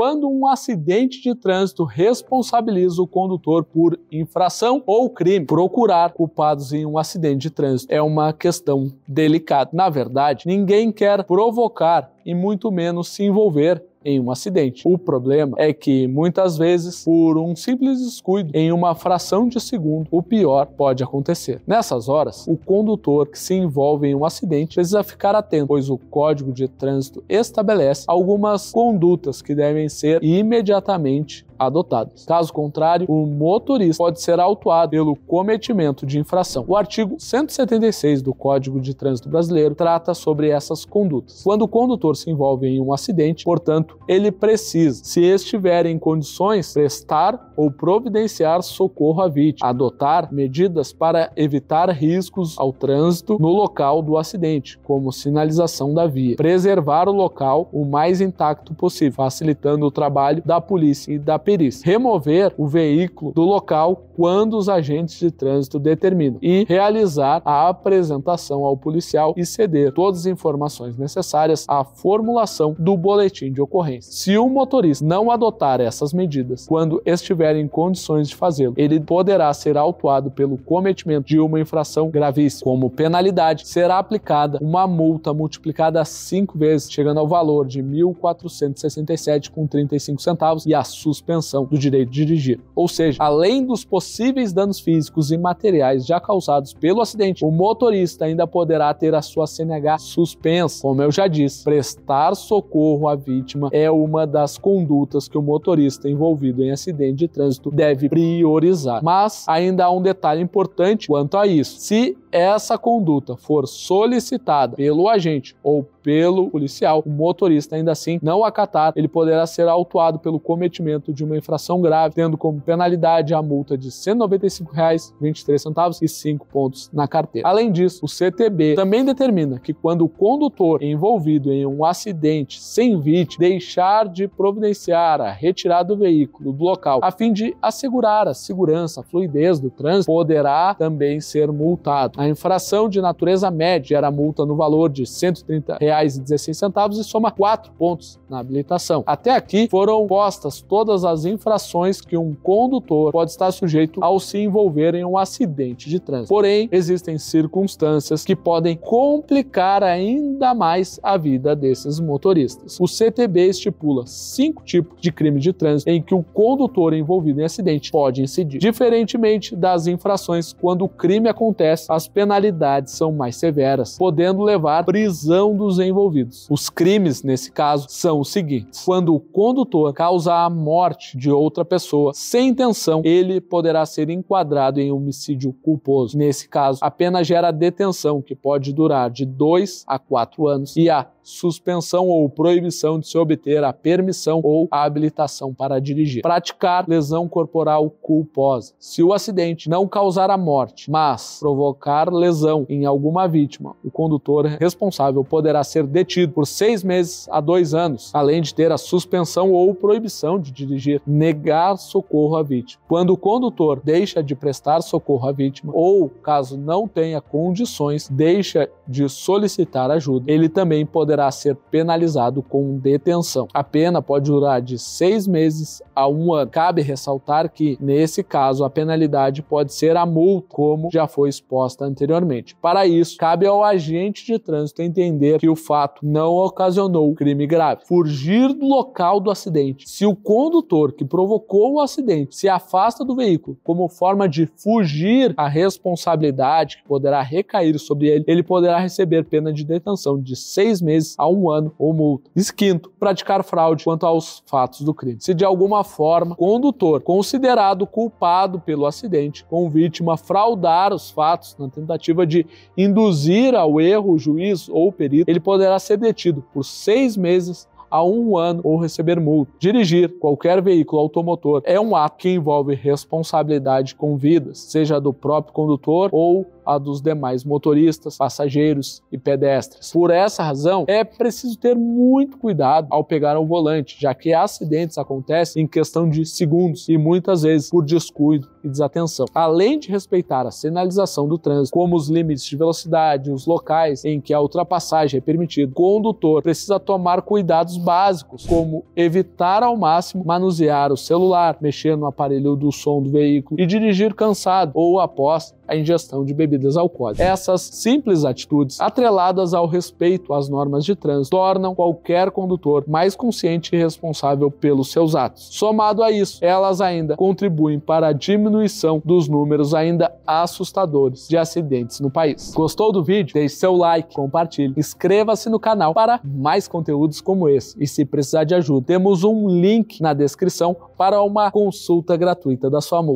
quando um acidente de trânsito responsabiliza o condutor por infração ou crime. Procurar culpados em um acidente de trânsito é uma questão delicada. Na verdade, ninguém quer provocar e muito menos se envolver em um acidente. O problema é que muitas vezes, por um simples descuido, em uma fração de segundo, o pior pode acontecer. Nessas horas, o condutor que se envolve em um acidente precisa ficar atento, pois o Código de Trânsito estabelece algumas condutas que devem ser imediatamente adotadas. Caso contrário, o motorista pode ser autuado pelo cometimento de infração. O artigo 176 do Código de Trânsito Brasileiro trata sobre essas condutas. Quando o condutor se envolve em um acidente, portanto, ele precisa, se estiver em condições, prestar ou providenciar socorro à vítima, adotar medidas para evitar riscos ao trânsito no local do acidente, como sinalização da via, preservar o local o mais intacto possível, facilitando o trabalho da polícia e da perícia, remover o veículo do local quando os agentes de trânsito determinam e realizar a apresentação ao policial e ceder todas as informações necessárias à formulação do boletim de ocorrência. Se o motorista não adotar essas medidas quando estiver em condições de fazê-lo, ele poderá ser autuado pelo cometimento de uma infração gravíssima. Como penalidade, será aplicada uma multa multiplicada cinco vezes, chegando ao valor de R$ 1.467,35 e a suspensão suspensão do direito de dirigir. Ou seja, além dos possíveis danos físicos e materiais já causados pelo acidente, o motorista ainda poderá ter a sua CNH suspensa. Como eu já disse, prestar socorro à vítima é uma das condutas que o motorista envolvido em acidente de trânsito deve priorizar. Mas ainda há um detalhe importante quanto a isso. Se essa conduta for solicitada pelo agente ou pelo policial, o motorista ainda assim não acatar, ele poderá ser autuado pelo cometimento de uma infração grave, tendo como penalidade a multa de R$ 195,23 e 5 pontos na carteira. Além disso, o CTB também determina que quando o condutor envolvido em um acidente sem vítima deixar de providenciar a retirada do veículo do local a fim de assegurar a segurança, a fluidez do trânsito, poderá também ser multado. A infração de natureza média era multa no valor de R$ 130,00 R$5,16 e soma 4 pontos na habilitação. Até aqui foram postas todas as infrações que um condutor pode estar sujeito ao se envolver em um acidente de trânsito. Porém, existem circunstâncias que podem complicar ainda mais a vida desses motoristas. O CTB estipula cinco tipos de crime de trânsito em que o condutor envolvido em acidente pode incidir. Diferentemente das infrações, quando o crime acontece, as penalidades são mais severas, podendo levar prisão dos envolvidos. Os crimes, nesse caso, são os seguintes: quando o condutor causar a morte de outra pessoa sem intenção, ele poderá ser enquadrado em homicídio culposo. Nesse caso, a pena gera detenção, que pode durar de dois a quatro anos, e a suspensão ou proibição de se obter a permissão ou a habilitação para dirigir. Praticar lesão corporal culposa. Se o acidente não causar a morte, mas provocar lesão em alguma vítima, o condutor responsável poderá ser detido por seis meses a dois anos, além de ter a suspensão ou proibição de dirigir, negar socorro à vítima. Quando o condutor deixa de prestar socorro à vítima ou, caso não tenha condições, deixa de solicitar ajuda, ele também poderá ser penalizado com detenção. A pena pode durar de seis meses a um ano. Cabe ressaltar que, nesse caso, a penalidade pode ser a multa, como já foi exposta anteriormente. Para isso, cabe ao agente de trânsito entender que o fato não ocasionou crime grave. Fugir do local do acidente. Se o condutor que provocou o acidente se afasta do veículo como forma de fugir, a responsabilidade que poderá recair sobre ele, ele poderá receber pena de detenção de seis meses a um ano ou multa. Esquinto, praticar fraude quanto aos fatos do crime. Se de alguma forma o condutor considerado culpado pelo acidente com vítima fraudar os fatos na tentativa de induzir ao erro o juiz ou o perito, ele poderá ser detido por seis meses a um ano ou receber multa. Dirigir qualquer veículo automotor é um ato que envolve responsabilidade com vidas, seja do próprio condutor ou a dos demais motoristas, passageiros e pedestres. Por essa razão, é preciso ter muito cuidado ao pegar o volante, já que acidentes acontecem em questão de segundos e muitas vezes por descuido e desatenção. Além de respeitar a sinalização do trânsito, como os limites de velocidade, os locais em que a ultrapassagem é permitida, o condutor precisa tomar cuidados básicos, como evitar ao máximo manusear o celular, mexer no aparelho do som do veículo e dirigir cansado ou após a ingestão de bebidas alcoólicas. Essas simples atitudes, atreladas ao respeito às normas de trânsito, tornam qualquer condutor mais consciente e responsável pelos seus atos. Somado a isso, elas ainda contribuem para a diminuição dos números ainda assustadores de acidentes no país. Gostou do vídeo? Deixe seu like, compartilhe, inscreva-se no canal para mais conteúdos como esse. E se precisar de ajuda, temos um link na descrição para uma consulta gratuita da sua multa.